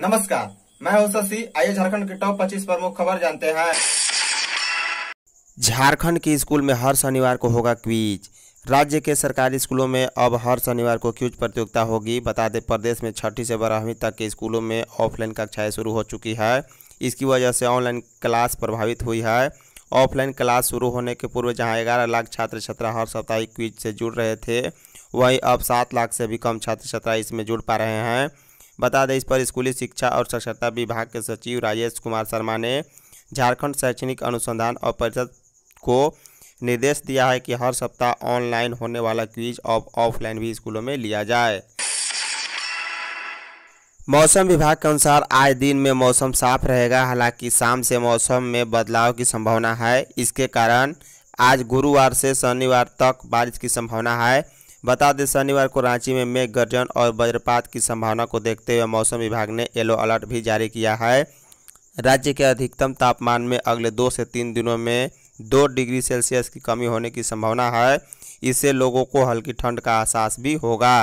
नमस्कार मैं हूं शशि आइए झारखंड के टॉप 25 प्रमुख खबर जानते हैं झारखंड के स्कूल में हर शनिवार को होगा क्विज राज्य के सरकारी स्कूलों में अब हर शनिवार को क्यूज प्रतियोगिता होगी बता दें प्रदेश में छठी से बारहवीं तक के स्कूलों में ऑफलाइन कक्षाएं शुरू हो चुकी है इसकी वजह से ऑनलाइन क्लास प्रभावित हुई है ऑफलाइन क्लास शुरू होने के पूर्व जहां ग्यारह लाख छात्र छात्रा हर साप्ताहिक क्विज से जुड़ रहे थे वहीं अब सात लाख से भी कम छात्र छात्रा इसमें जुड़ पा रहे हैं बता दें इस पर स्कूली शिक्षा और साक्षरता विभाग के सचिव राजेश कुमार शर्मा ने झारखंड शैक्षणिक अनुसंधान और परिषद को निर्देश दिया है कि हर सप्ताह ऑनलाइन होने वाला क्विज ऑफ ऑफलाइन भी स्कूलों में लिया जाए मौसम विभाग के अनुसार आज दिन में मौसम साफ रहेगा हालांकि शाम से मौसम में बदलाव की संभावना है इसके कारण आज गुरुवार से शनिवार तक बारिश की संभावना है बता दें शनिवार को रांची में मेघ गर्जन और वज्रपात की संभावना को देखते हुए मौसम विभाग ने येलो अलर्ट भी जारी किया है राज्य के अधिकतम तापमान में अगले दो से तीन दिनों में दो डिग्री सेल्सियस की कमी होने की संभावना है इससे लोगों को हल्की ठंड का एहसास भी होगा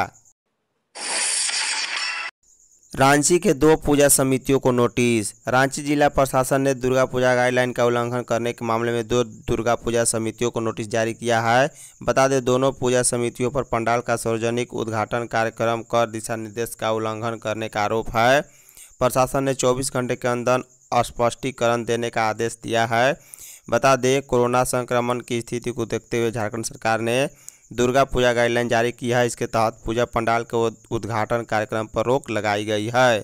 रांची के दो पूजा समितियों को नोटिस रांची जिला प्रशासन ने दुर्गा पूजा गाइडलाइन का उल्लंघन करने के मामले में दो दुर्गा पूजा समितियों को नोटिस जारी किया है बता दें दोनों पूजा समितियों पर पंडाल का सार्वजनिक उद्घाटन कार्यक्रम कर दिशा निर्देश का उल्लंघन करने का आरोप है प्रशासन ने 24 घंटे के अंदर स्पष्टीकरण देने का आदेश दिया है बता दें कोरोना संक्रमण की स्थिति को देखते हुए झारखंड सरकार ने दुर्गा पूजा गाइडलाइन जारी की है इसके तहत पूजा पंडाल के उद्घाटन कार्यक्रम पर रोक लगाई गई है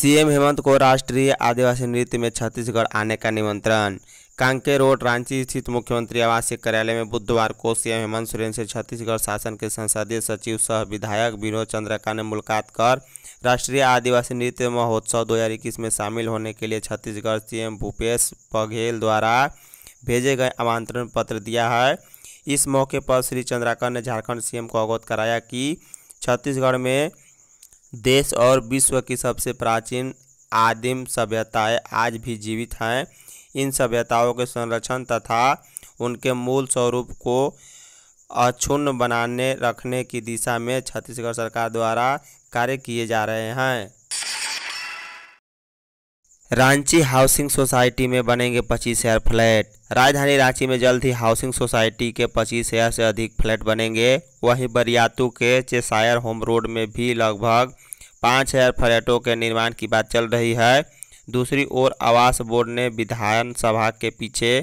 सीएम हेमंत को राष्ट्रीय आदिवासी नृत्य में छत्तीसगढ़ आने का निमंत्रण कांके रोड रांची स्थित मुख्यमंत्री आवासीय कार्यालय में बुधवार को सीएम हेमंत सोरेन से छत्तीसगढ़ शासन के संसदीय सचिव सह विधायक विनोद चंद्रका ने मुलाकात कर राष्ट्रीय आदिवासी नृत्य महोत्सव 2021 में शामिल होने के लिए छत्तीसगढ़ सीएम भूपेश बघेल द्वारा भेजे गए आमंत्रण पत्र दिया है इस मौके पर श्री चंद्राकर ने झारखंड सीएम को अवगत कराया कि छत्तीसगढ़ में देश और विश्व की सबसे प्राचीन आदिम सभ्यताएं आज भी जीवित हैं इन सभ्यताओं के संरक्षण तथा उनके मूल स्वरूप को अक्षुण्ण बनाने रखने की दिशा में छत्तीसगढ़ सरकार द्वारा कार्य किए जा रहे हैं रांची हाउसिंग सोसाइटी में बनेंगे 25 शेयर फ्लैट राजधानी रांची में जल्द ही हाउसिंग सोसाइटी के 25 शेयर से अधिक फ्लैट बनेंगे वहीं बरियातू के चेसायर होम रोड में भी लगभग पाँच हजार फ्लैटों के निर्माण की बात चल रही है दूसरी ओर आवास बोर्ड ने विधान सभा के पीछे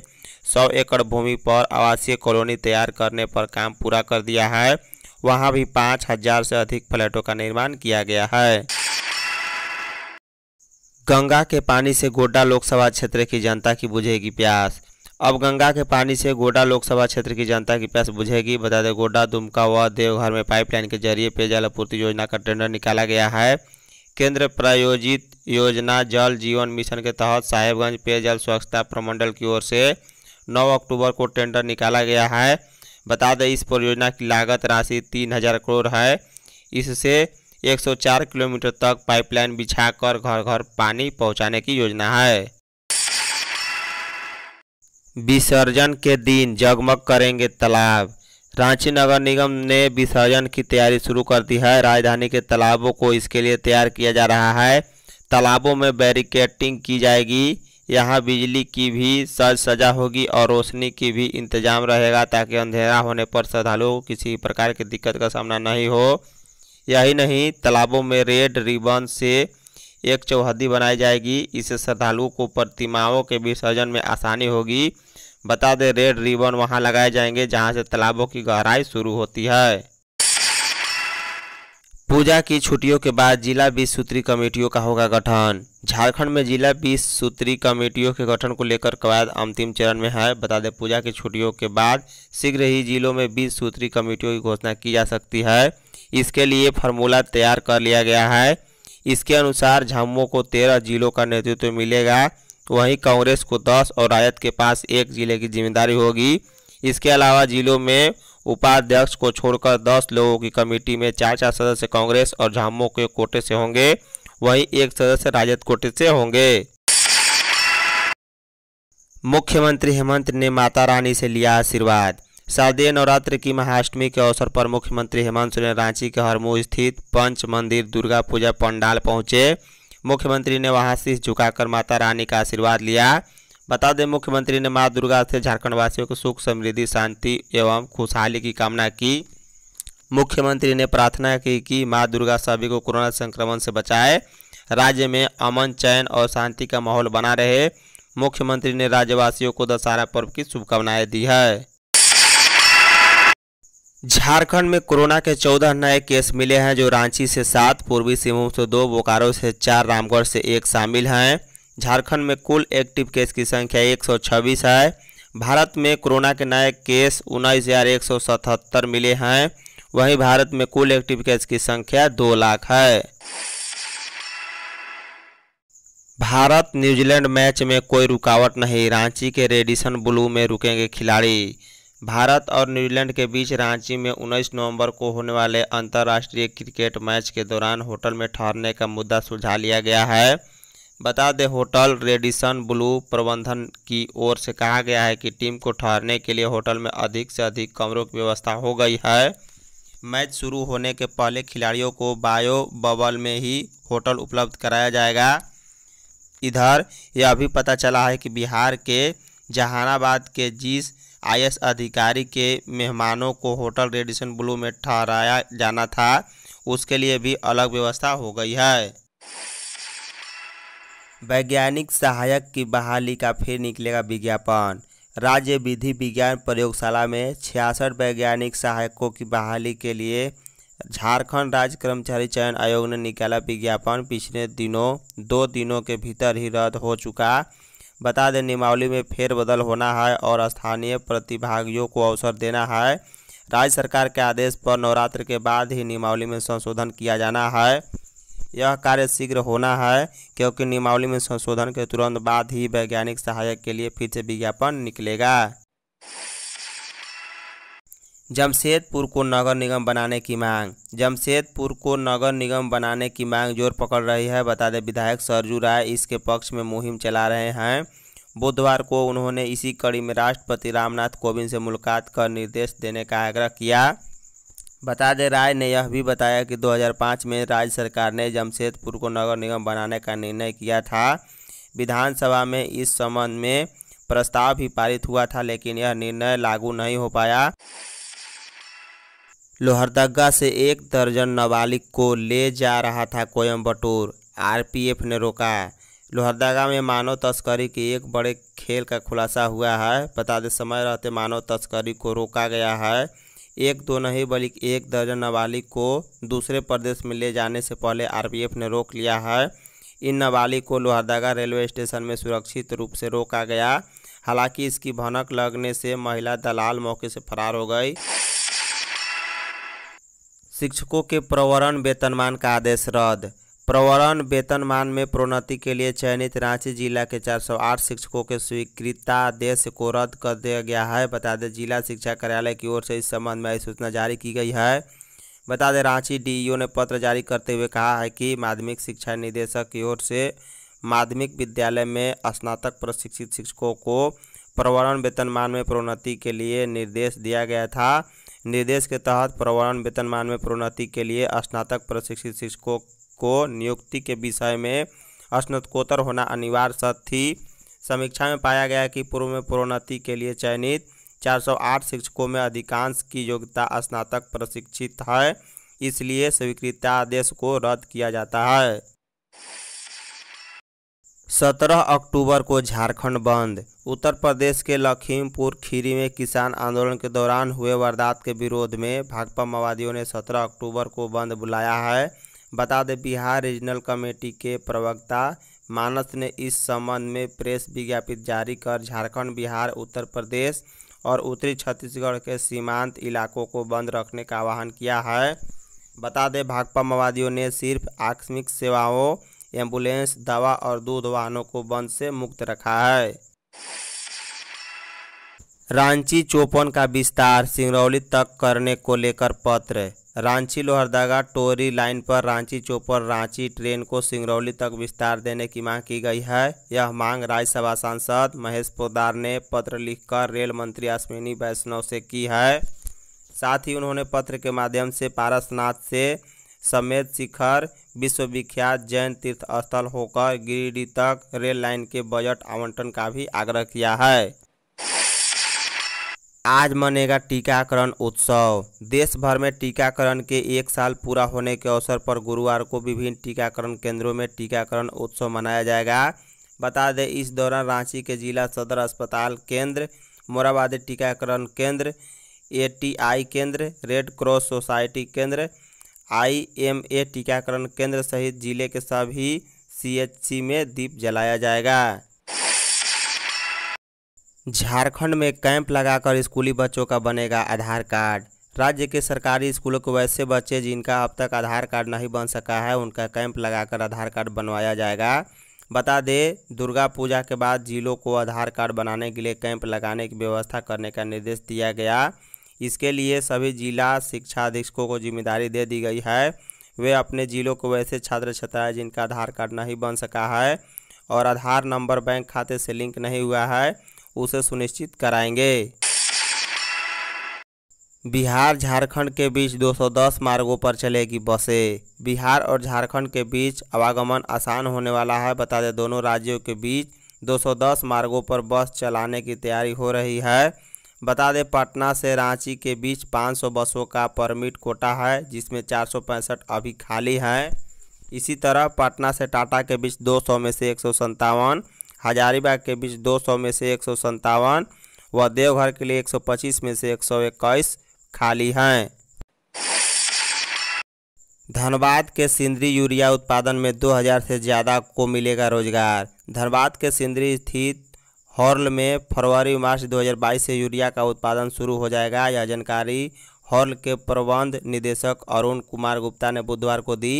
100 एकड़ भूमि पर आवासीय कॉलोनी तैयार करने पर काम पूरा कर दिया है वहाँ भी पाँच हज़ार से अधिक फ्लैटों का निर्माण किया गया है गंगा के पानी से गोड्डा लोकसभा क्षेत्र की जनता की बुझेगी प्यास अब गंगा के पानी से गोड्डा लोकसभा क्षेत्र की जनता की प्यास बुझेगी बता दें गोड्डा दुमका व देवघर में पाइपलाइन के जरिए पेयजल आपूर्ति योजना का टेंडर निकाला गया है केंद्र प्रायोजित योजना जल जीवन मिशन के तहत साहेबगंज पेयजल स्वच्छता प्रमंडल की ओर से 9 अक्टूबर को टेंडर निकाला गया है बता दें इस परियोजना की लागत राशि तीन हज़ार करोड़ है इससे 104 किलोमीटर तक पाइपलाइन बिछाकर घर घर पानी पहुंचाने की योजना है विसर्जन के दिन जगमग करेंगे तालाब रांची नगर निगम ने विसर्जन की तैयारी शुरू कर दी है राजधानी के तालाबों को इसके लिए तैयार किया जा रहा है तालाबों में बैरिकेटिंग की जाएगी यहाँ बिजली की भी सज सजा होगी और रोशनी की भी इंतजाम रहेगा ताकि अंधेरा होने पर श्रद्धालुओं को किसी प्रकार की दिक्कत का सामना नहीं हो यही नहीं तालाबों में रेड रिबन से एक चौहदी बनाई जाएगी इससे श्रद्धालुओं को प्रतिमाओं के विसर्जन में आसानी होगी बता दें रेड रिबन वहां लगाए जाएंगे जहां से तालाबों की गहराई शुरू होती है पूजा की छुट्टियों के बाद जिला बीस सूत्री कमेटियों का होगा गठन झारखंड में जिला बीस सूत्री कमेटियों के गठन को लेकर कवायद अंतिम चरण में है बता दें पूजा की छुट्टियों के बाद शीघ्र ही जिलों में बीस सूत्री कमेटियों की घोषणा की जा सकती है इसके लिए फार्मूला तैयार कर लिया गया है इसके अनुसार झामुमो को तेरह जिलों का नेतृत्व मिलेगा वहीं कांग्रेस को दस और रायत के पास एक जिले की जिम्मेदारी होगी इसके अलावा जिलों में उपाध्यक्ष को छोड़कर दस लोगों की कमेटी में चार चार सदस्य कांग्रेस और झामुमो के कोटे से होंगे वहीं एक सदस्य राजद कोटे से होंगे मुख्यमंत्री हेमंत ने माता रानी से लिया आशीर्वाद शारदीय नवरात्र की महाअष्टमी के अवसर पर मुख्यमंत्री हेमंत सोरेन रांची के हरमू स्थित पंच मंदिर दुर्गा पूजा पंडाल पहुंचे मुख्यमंत्री ने वहां शीश झुकाकर माता रानी का आशीर्वाद लिया बता दें मुख्यमंत्री ने माँ दुर्गा से झारखंडवासियों को सुख समृद्धि शांति एवं खुशहाली की कामना की मुख्यमंत्री ने प्रार्थना की कि माँ दुर्गा सभी को कोरोना संक्रमण से बचाए राज्य में अमन चयन और शांति का माहौल बना रहे मुख्यमंत्री ने राज्यवासियों को दशहरा पर्व की शुभकामनाएं दी है झारखंड में कोरोना के चौदह नए केस मिले हैं जो रांची से सात पूर्वी सिंहभूम से दो बोकारो से चार रामगढ़ से एक शामिल हैं झारखंड में कुल एक्टिव केस की संख्या 126 है भारत में कोरोना के नए केस उन्नीस मिले हैं वहीं भारत में कुल एक्टिव केस की संख्या दो लाख है भारत न्यूजीलैंड मैच में कोई रुकावट नहीं रांची के रेडिसन ब्लू में रुकेंगे खिलाड़ी भारत और न्यूजीलैंड के बीच रांची में 19 नवंबर को होने वाले अंतर्राष्ट्रीय क्रिकेट मैच के दौरान होटल में ठहरने का मुद्दा सुलझा लिया गया है बता दें होटल रेडिसन ब्लू प्रबंधन की ओर से कहा गया है कि टीम को ठहरने के लिए होटल में अधिक से अधिक कमरों की व्यवस्था हो गई है मैच शुरू होने के पहले खिलाड़ियों को बायो बबल में ही होटल उपलब्ध कराया जाएगा इधर यह अभी पता चला है कि बिहार के जहानाबाद के जीस आई अधिकारी के मेहमानों को होटल रेडिसन ब्लू में ठहराया जाना था उसके लिए भी अलग व्यवस्था हो गई है वैज्ञानिक सहायक की बहाली का फिर निकलेगा विज्ञापन राज्य विधि विज्ञान प्रयोगशाला में छियासठ वैज्ञानिक सहायकों की बहाली के लिए झारखंड राज्य कर्मचारी चयन आयोग ने निकाला विज्ञापन पिछले दिनों दो दिनों के भीतर ही रद्द हो चुका बता दें नियमावली में फेरबदल होना है और स्थानीय प्रतिभागियों को अवसर देना है राज्य सरकार के आदेश पर नवरात्र के बाद ही नियमावली में संशोधन किया जाना है यह कार्य शीघ्र होना है क्योंकि नियमावली में संशोधन के तुरंत बाद ही वैज्ञानिक सहायक के लिए फिर से विज्ञापन निकलेगा जमशेदपुर को नगर निगम बनाने की मांग जमशेदपुर को नगर निगम बनाने की मांग जोर पकड़ रही है बता दें विधायक सरजू राय इसके पक्ष में मुहिम चला रहे हैं बुधवार को उन्होंने इसी कड़ी में राष्ट्रपति रामनाथ कोविंद से मुलाकात कर निर्देश देने का आग्रह किया बता दें राय ने यह भी बताया कि 2005 में राज्य सरकार ने जमशेदपुर को नगर निगम बनाने का निर्णय किया था विधानसभा में इस संबंध में प्रस्ताव भी पारित हुआ था लेकिन यह निर्णय लागू नहीं हो पाया लोहरदगा से एक दर्जन नाबालिग को ले जा रहा था कोयम्बटूर आरपीएफ ने रोका लोहरदगा में मानव तस्करी के एक बड़े खेल का खुलासा हुआ है बता दें समय रहते मानव तस्करी को रोका गया है एक दो नहीं बल्कि एक दर्जन नाबालिग को दूसरे प्रदेश में ले जाने से पहले आरपीएफ ने रोक लिया है इन नाबालिग को लोहरदगा रेलवे स्टेशन में सुरक्षित रूप से रोका गया हालांकि इसकी भनक लगने से महिला दलाल मौके से फरार हो गई शिक्षकों के प्रवरण वेतनमान का आदेश रद्द प्रवरण वेतनमान में प्रोन्नति के लिए चयनित रांची जिला के 408 शिक्षकों के आदेश को रद्द कर दिया गया है बता दें जिला शिक्षा कार्यालय की ओर से इस संबंध में अधिसूचना जारी की गई है बता दें रांची डीईओ ने पत्र जारी करते हुए कहा है कि माध्यमिक शिक्षा निदेशक की ओर से माध्यमिक विद्यालय में स्नातक प्रशिक्षित शिक्षकों को प्रवरण वेतनमान में प्रोन्नति के लिए निर्देश दिया गया था निर्देश के तहत प्रवरण वेतनमान में प्रोन्नति के लिए स्नातक प्रशिक्षित शिक्षकों को नियुक्ति के विषय में स्नातकोत्तर होना अनिवार्य थी समीक्षा में पाया गया कि पूर्व में प्रोन्नति के लिए चयनित 408 शिक्षकों में अधिकांश की योग्यता स्नातक प्रशिक्षित है इसलिए आदेश को रद्द किया जाता है सत्रह अक्टूबर को झारखंड बंद उत्तर प्रदेश के लखीमपुर खीरी में किसान आंदोलन के दौरान हुए वारदात के विरोध में भाकपा माओवादियों ने 17 अक्टूबर को बंद बुलाया है बता दें बिहार रीजनल कमेटी के प्रवक्ता मानस ने इस संबंध में प्रेस विज्ञापित जारी कर झारखंड बिहार उत्तर प्रदेश और उत्तरी छत्तीसगढ़ के सीमांत इलाकों को बंद रखने का आह्वान किया है बता दें भाकपा माओवादियों ने सिर्फ आकस्मिक सेवाओं एम्बुलेंस दवा और दूध वाहनों को बंद से मुक्त रखा है रांची चौपन का विस्तार सिंगरौली तक करने को लेकर पत्र रांची लोहरदगा टोरी लाइन पर रांची चौपन रांची ट्रेन को सिंगरौली तक विस्तार देने की मांग की गई है यह मांग राज्यसभा सांसद महेश पोदार ने पत्र लिखकर रेल मंत्री अश्विनी वैष्णव से की है साथ ही उन्होंने पत्र के माध्यम से पारसनाथ से समेत शिखर विश्वविख्यात जैन तीर्थ स्थल होकर गिरिडीह तक रेल लाइन के बजट आवंटन का भी आग्रह किया है आज मनेगा टीकाकरण उत्सव देश भर में टीकाकरण के एक साल पूरा होने के अवसर पर गुरुवार को विभिन्न टीकाकरण केंद्रों में टीकाकरण उत्सव मनाया जाएगा बता दें इस दौरान रांची के जिला सदर अस्पताल केंद्र मोराबादी टीकाकरण केंद्र एटीआई केंद्र रेड क्रॉस सोसाइटी केंद्र आईएमए टीकाकरण केंद्र सहित जिले के सभी सीएचसी में दीप जलाया जाएगा झारखंड में कैंप लगाकर स्कूली बच्चों का बनेगा आधार कार्ड राज्य के सरकारी स्कूलों के वैसे बच्चे जिनका अब तक आधार कार्ड नहीं बन सका है उनका कैंप लगाकर आधार कार्ड बनवाया जाएगा बता दें दुर्गा पूजा के बाद जिलों को आधार कार्ड बनाने के लिए कैंप लगाने की व्यवस्था करने का निर्देश दिया गया इसके लिए सभी जिला शिक्षा अधीक्षकों को जिम्मेदारी दे दी गई है वे अपने जिलों को वैसे छात्र छात्राएं जिनका आधार कार्ड नहीं बन सका है और आधार नंबर बैंक खाते से लिंक नहीं हुआ है उसे सुनिश्चित कराएंगे बिहार झारखंड के बीच 210 मार्गों पर चलेगी बसें बिहार और झारखंड के बीच आवागमन आसान होने वाला है बता दें दोनों राज्यों के बीच 210 मार्गों पर बस चलाने की तैयारी हो रही है बता दें पटना से रांची के बीच 500 बसों का परमिट कोटा है जिसमें चार अभी खाली हैं इसी तरह पटना से टाटा के बीच 200 में से एक हजारीबाग के बीच 200 में से एक व देवघर के लिए 125 में से एक खाली हैं धनबाद के सिंदरी यूरिया उत्पादन में 2000 से ज़्यादा को मिलेगा रोजगार धनबाद के सिंदरी स्थित हॉर्ल में फरवरी मार्च 2022 से यूरिया का उत्पादन शुरू हो जाएगा यह जानकारी हॉर्ल के प्रबंध निदेशक अरुण कुमार गुप्ता ने बुधवार को दी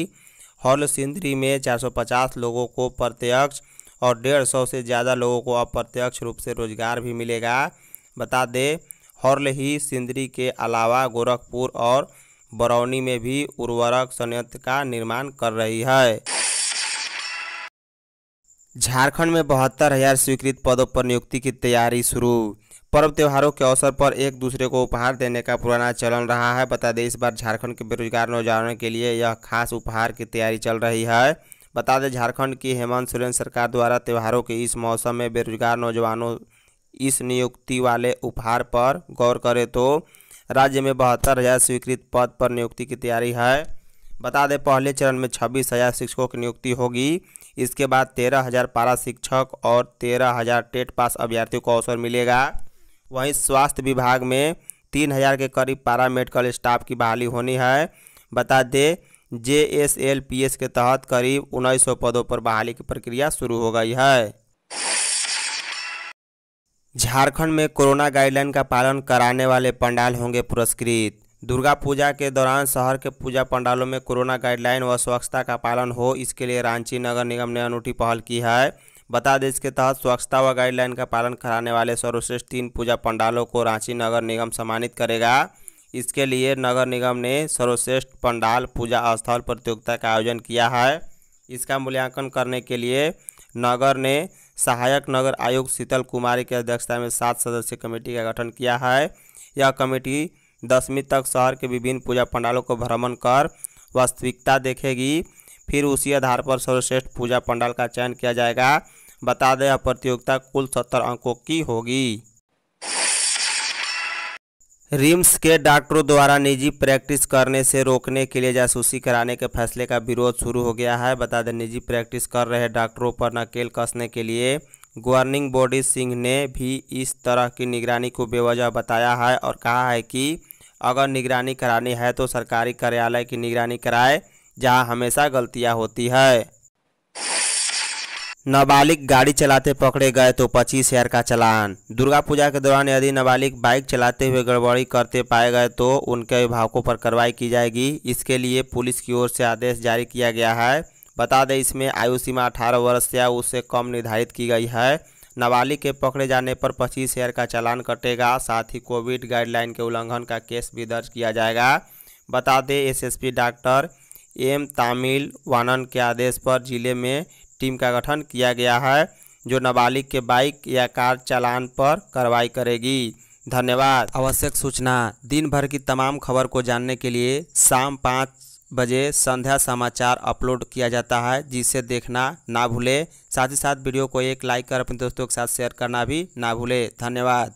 हॉर्ल सिंधरी में 450 लोगों को प्रत्यक्ष और 150 से ज़्यादा लोगों को अप्रत्यक्ष रूप से रोजगार भी मिलेगा बता दें हॉर्ल ही सिंधरी के अलावा गोरखपुर और बरौनी में भी उर्वरक संयंत्र का निर्माण कर रही है झारखंड में बहत्तर हजार स्वीकृत पदों पर नियुक्ति की तैयारी शुरू पर्व त्योहारों के अवसर पर एक दूसरे को उपहार देने का पुराना चलन रहा है बता दें इस बार झारखंड के बेरोजगार नौजवानों के लिए यह खास उपहार की तैयारी चल रही है बता दें झारखंड की हेमंत सोरेन सरकार द्वारा त्योहारों के इस मौसम में बेरोजगार नौजवानों इस नियुक्ति वाले उपहार पर गौर करें तो राज्य में बहत्तर हज़ार स्वीकृत पद पर नियुक्ति की तैयारी है बता दें पहले चरण में छब्बीस हज़ार शिक्षकों की नियुक्ति होगी इसके बाद तेरह हज़ार पारा शिक्षक और तेरह हज़ार टेट पास अभ्यर्थियों को अवसर मिलेगा वहीं स्वास्थ्य विभाग में तीन हज़ार के करीब पारा मेडिकल स्टाफ की बहाली होनी है बता दें J S L P S के तहत करीब उन्नीस सौ पदों पर बहाली की प्रक्रिया शुरू हो गई है झारखंड में कोरोना गाइडलाइन का पालन कराने वाले पंडाल होंगे पुरस्कृत दुर्गा पूजा के दौरान शहर के पूजा पंडालों में कोरोना गाइडलाइन व स्वच्छता का पालन हो इसके लिए रांची नगर निगम ने अनूठी पहल की है बता दें इसके तहत स्वच्छता व गाइडलाइन का पालन कराने वाले सर्वश्रेष्ठ तीन पूजा पंडालों को रांची नगर निगम सम्मानित करेगा इसके लिए नगर निगम ने सर्वश्रेष्ठ पंडाल पूजा स्थल प्रतियोगिता का आयोजन किया है इसका मूल्यांकन करने के लिए नगर ने सहायक नगर आयुक्त शीतल कुमारी की अध्यक्षता में सात सदस्यीय कमेटी का गठन किया है यह कमेटी दसवीं तक शहर के विभिन्न पूजा पंडालों को भ्रमण कर वास्तविकता देखेगी फिर उसी आधार पर सर्वश्रेष्ठ पूजा पंडाल का चयन किया जाएगा बता दें प्रतियोगिता कुल सत्तर अंकों की होगी रिम्स के डॉक्टरों द्वारा निजी प्रैक्टिस करने से रोकने के लिए जासूसी कराने के फैसले का विरोध शुरू हो गया है बता दें निजी प्रैक्टिस कर रहे डॉक्टरों पर नकेल कसने के लिए गवर्निंग बॉडी सिंह ने भी इस तरह की निगरानी को बेवजह बताया है और कहा है कि अगर निगरानी करानी है तो सरकारी कार्यालय की निगरानी कराए जहाँ हमेशा गलतियाँ होती है नाबालिग गाड़ी चलाते पकड़े गए तो पच्चीस हजार का चलान दुर्गा पूजा के दौरान यदि नाबालिग बाइक चलाते हुए गड़बड़ी करते पाए गए तो उनके अभिभावकों पर कार्रवाई की जाएगी इसके लिए पुलिस की ओर से आदेश जारी किया गया है बता दें इसमें आयु सीमा अठारह वर्ष या उससे कम निर्धारित की गई है नाबालिग के पकड़े जाने पर पच्चीस हज़ार का चालान कटेगा साथ ही कोविड गाइडलाइन के उल्लंघन का केस भी दर्ज किया जाएगा बता दें SSP doctor M Tamilvanan के आदेश पर जिले में टीम का गठन किया गया है जो नाबालिग के बाइक या कार चालान पर कार्रवाई करेगी धन्यवाद आवश्यक सूचना दिन भर की तमाम खबर को जानने के लिए शाम पाँच बजे संध्या समाचार अपलोड किया जाता है जिसे देखना ना भूले साथ ही साथ वीडियो को एक लाइक कर अपने दोस्तों के साथ शेयर करना भी ना भूले धन्यवाद